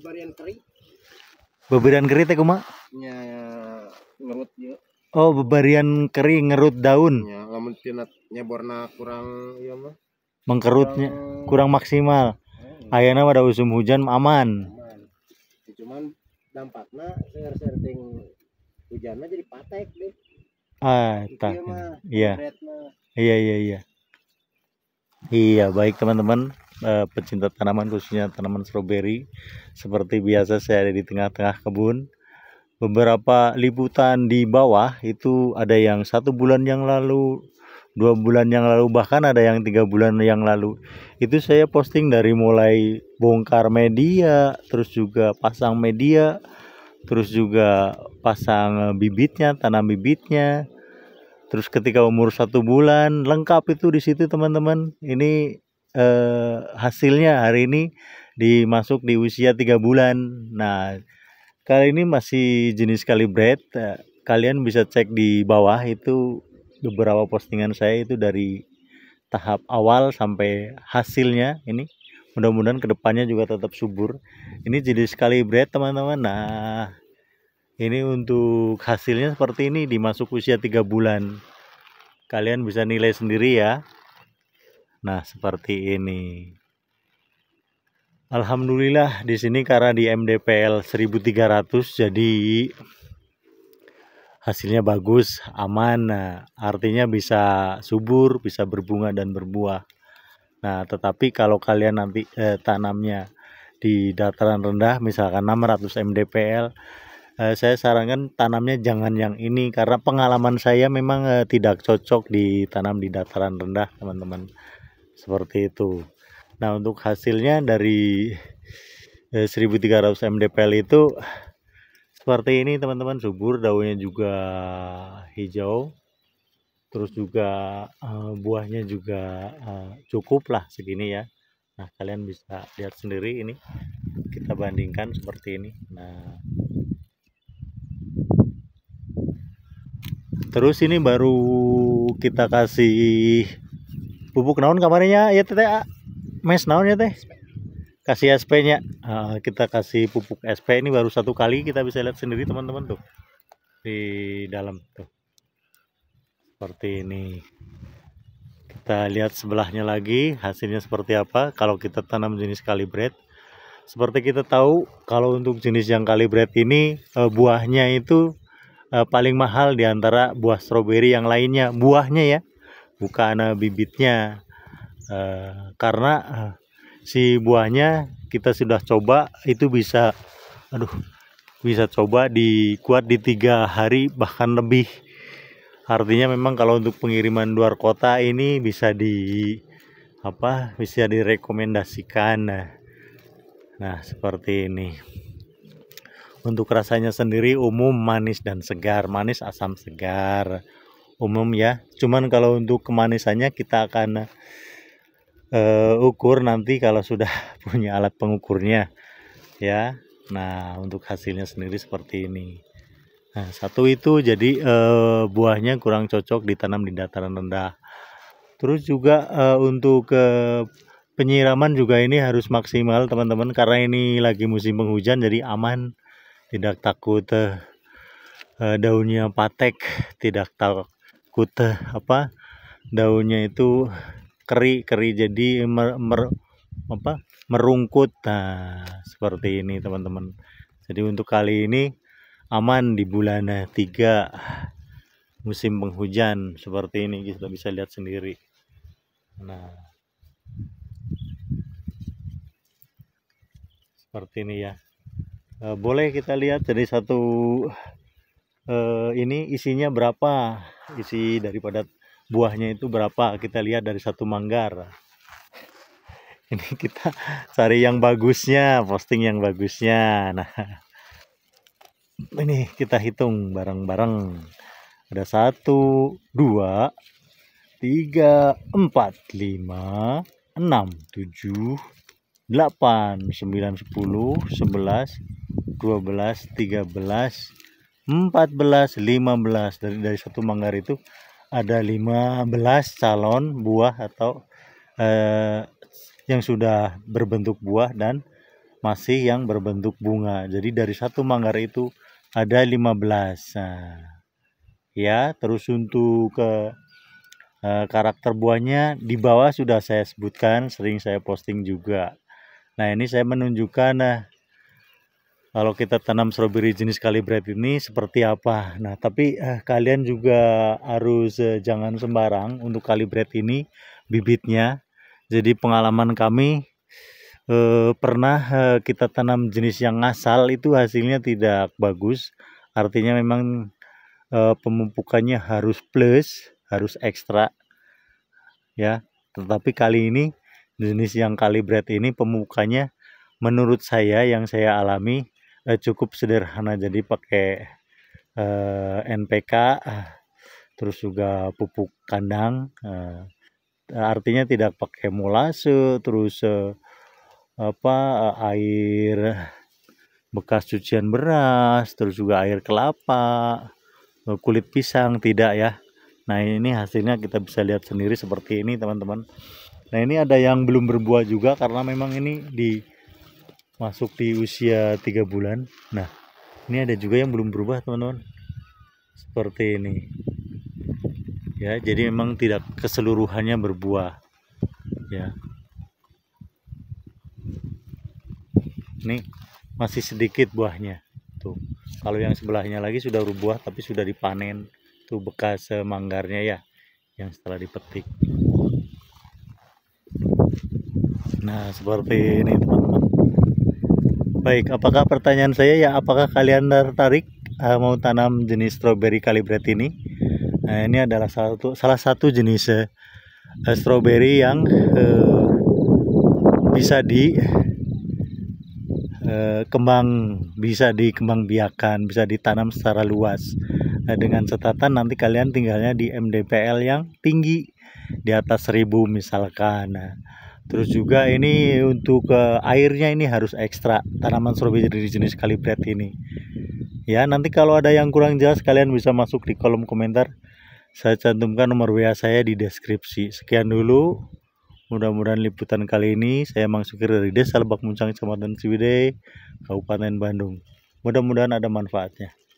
Bebarian keri. Bebarian keri teh kumaha? Nya ngerut ya. Oh, bebarian kering ngerut daun. Ya, lamun tina nyeborna kurang ya mah. Mengkerutnya kurang, kurang maksimal. Eh, Ayana pada usum hujan aman. aman. Ya, cuman dampaknya sering-sering hujannya jadi patek deh. Ah, tak. Iya. Iya, iya, iya. Iya, baik teman-teman. Eh, pecinta tanaman khususnya tanaman stroberi. Seperti biasa saya ada di tengah-tengah kebun. Beberapa liputan di bawah itu ada yang satu bulan yang lalu, dua bulan yang lalu, bahkan ada yang tiga bulan yang lalu. Itu saya posting dari mulai bongkar media, terus juga pasang media, terus juga pasang bibitnya, tanam bibitnya, terus ketika umur satu bulan lengkap itu di situ teman-teman ini eh, hasilnya hari ini dimasuk di usia 3 bulan. Nah, kali ini masih jenis kalibrate. Eh, kalian bisa cek di bawah itu beberapa postingan saya itu dari tahap awal sampai hasilnya ini mudah-mudahan kedepannya juga tetap subur ini jenis kalibrate teman-teman nah ini untuk hasilnya seperti ini dimasuk usia 3 bulan kalian bisa nilai sendiri ya Nah, seperti ini. Alhamdulillah di sini karena di MDPL 1300 jadi hasilnya bagus, aman. Nah, artinya bisa subur, bisa berbunga dan berbuah. Nah, tetapi kalau kalian nanti eh, tanamnya di dataran rendah misalkan 600 MDPL eh, saya sarankan tanamnya jangan yang ini karena pengalaman saya memang eh, tidak cocok ditanam di dataran rendah teman-teman seperti itu nah untuk hasilnya dari 1300 eh, mdpl itu seperti ini teman-teman subur daunnya juga hijau terus juga eh, buahnya juga eh, cukup lah segini ya nah kalian bisa lihat sendiri ini kita bandingkan seperti ini nah terus ini baru kita kasih Bubuk naon kamarnya ya teh ah. mes naon ya teh kasih SP nya nah, kita kasih pupuk SP ini baru satu kali kita bisa lihat sendiri teman-teman tuh di dalam tuh seperti ini kita lihat sebelahnya lagi hasilnya seperti apa kalau kita tanam jenis kalibret seperti kita tahu kalau untuk jenis yang kalibret ini eh, buahnya itu eh, paling mahal diantara buah stroberi yang lainnya buahnya ya bukan bibitnya uh, karena eh, si buahnya kita sudah coba itu bisa aduh bisa coba dikuat di tiga hari bahkan lebih artinya memang kalau untuk pengiriman luar kota ini bisa di apa bisa direkomendasikan nah, nah seperti ini untuk rasanya sendiri umum manis dan segar manis asam segar umum ya cuman kalau untuk kemanisannya kita akan uh, ukur nanti kalau sudah punya alat pengukurnya ya nah untuk hasilnya sendiri seperti ini nah, satu itu jadi uh, buahnya kurang cocok ditanam di dataran rendah terus juga uh, untuk uh, penyiraman juga ini harus maksimal teman-teman karena ini lagi musim penghujan jadi aman tidak takut uh, daunnya patek tidak tak kute apa daunnya itu keri keri jadi mer, mer, apa merungkut nah seperti ini teman-teman jadi untuk kali ini aman di bulan 3 musim penghujan seperti ini kita bisa lihat sendiri nah seperti ini ya eh, boleh kita lihat jadi satu eh, ini isinya berapa isi daripada buahnya itu berapa kita lihat dari satu manggar ini kita cari yang bagusnya posting yang bagusnya nah ini kita hitung bareng-bareng ada satu dua tiga empat lima enam tujuh delapan sembilan sepuluh sebelas dua belas tiga belas 14, 15 dari dari satu manggar itu ada 15 calon buah atau eh, yang sudah berbentuk buah dan masih yang berbentuk bunga. Jadi dari satu manggar itu ada 15. Nah, ya, terus untuk ke eh, karakter buahnya di bawah sudah saya sebutkan, sering saya posting juga. Nah, ini saya menunjukkan nah kalau kita tanam stroberi jenis kalibret ini seperti apa. Nah, tapi eh, kalian juga harus eh, jangan sembarang untuk kalibret ini bibitnya. Jadi pengalaman kami eh, pernah eh, kita tanam jenis yang asal itu hasilnya tidak bagus. Artinya memang eh, pemupukannya harus plus, harus ekstra. Ya, tetapi kali ini jenis yang kalibret ini pemupukannya menurut saya yang saya alami eh, cukup sederhana jadi pakai eh, NPK eh, terus juga pupuk kandang eh, artinya tidak pakai molase terus eh, apa eh, air bekas cucian beras terus juga air kelapa eh, kulit pisang tidak ya nah ini hasilnya kita bisa lihat sendiri seperti ini teman-teman nah ini ada yang belum berbuah juga karena memang ini di masuk di usia 3 bulan nah ini ada juga yang belum berubah teman-teman seperti ini ya jadi memang tidak keseluruhannya berbuah ya nih masih sedikit buahnya tuh kalau yang sebelahnya lagi sudah berbuah tapi sudah dipanen tuh bekas manggarnya ya yang setelah dipetik nah seperti ini teman-teman Baik, apakah pertanyaan saya ya apakah kalian tertarik uh, mau tanam jenis strawberry calibret ini? Nah, ini adalah satu salah satu jenis uh, eh, strawberry yang uh, bisa di uh, kembang bisa dikembang biakan, bisa ditanam secara luas. Nah, dengan catatan nanti kalian tinggalnya di MDPL yang tinggi di atas 1000 misalkan. Nah, Terus juga ini untuk uh, airnya ini harus ekstra tanaman strawberry jenis kalibret ini. Ya, nanti kalau ada yang kurang jelas kalian bisa masuk di kolom komentar. Saya cantumkan nomor WA saya di deskripsi. Sekian dulu. Mudah-mudahan liputan kali ini saya masuk dari Desa Lebak Muncang, Kecamatan Ciwidey, Kabupaten Bandung. Mudah-mudahan ada manfaatnya.